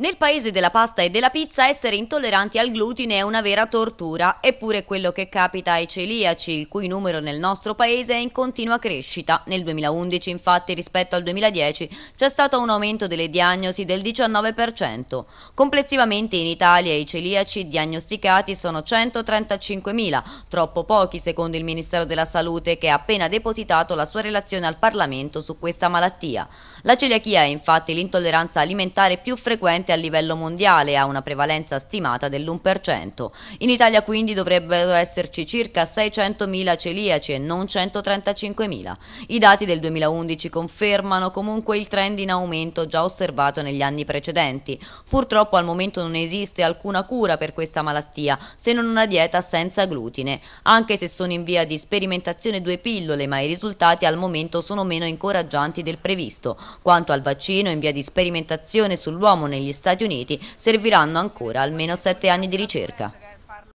Nel paese della pasta e della pizza essere intolleranti al glutine è una vera tortura, eppure quello che capita ai celiaci, il cui numero nel nostro paese è in continua crescita. Nel 2011, infatti, rispetto al 2010, c'è stato un aumento delle diagnosi del 19%. Complessivamente in Italia i celiaci diagnosticati sono 135.000, troppo pochi secondo il Ministero della Salute che ha appena depositato la sua relazione al Parlamento su questa malattia. La celiachia è infatti l'intolleranza alimentare più frequente attualmente a livello mondiale ha una prevalenza stimata dell'1%. In Italia quindi dovrebbero esserci circa 600.000 celiaci e non 135.000. I dati del 2011 confermano comunque il trend in aumento già osservato negli anni precedenti. Purtroppo al momento non esiste alcuna cura per questa malattia se non una dieta senza glutine, anche se sono in via di sperimentazione due pillole ma i risultati al momento sono meno incoraggianti del previsto. Quanto al vaccino in via di sperimentazione sull'uomo negli Stati Stati Uniti serviranno ancora almeno sette anni di ricerca.